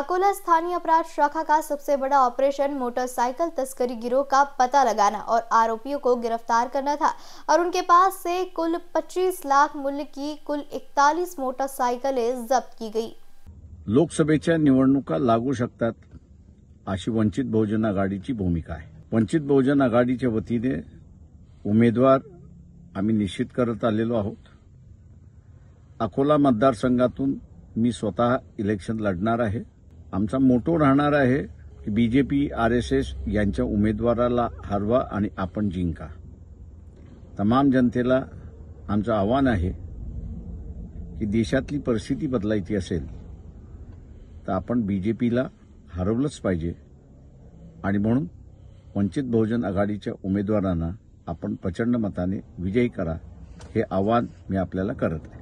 ताकोला स्थानीय अपराध शाखा का सबसे बड़ा ऑपरेशन मोटरसाइकिल तस्करी गिरोह का पता लगाना और आरोपियों को गिरफ्तार करना था और उनके पास से कुल 25 लाख मूल्य की कुल 41 मोटरसायकले जप्त की गई लोकसभा निवडणुका लागू शकतात अशी वंचित बहुजन आघाडीची भूमिका है वंचित बहुजन आघाड़ी वतीने उमेदवार आम्ही निश्चित करत आहोत अकोला मतदारसंघातून मी स्वतः इलेक्शन लढणार आहे आमचा मोटो राहणार आहे की बीजेपी आर एस एस यांच्या उमेदवाराला हरवा आणि आपण जिंका तमाम जनतेला आमचं आव्हान आहे की देशातली परिस्थिती बदलायची असेल तर आपण बीजेपीला हरवलंच पाहिजे आणि म्हणून वंचित बहुजन आघाडीच्या उमेदवारांना आपण प्रचंड मताने विजयी करा हे आव्हान मी आपल्याला करत आहे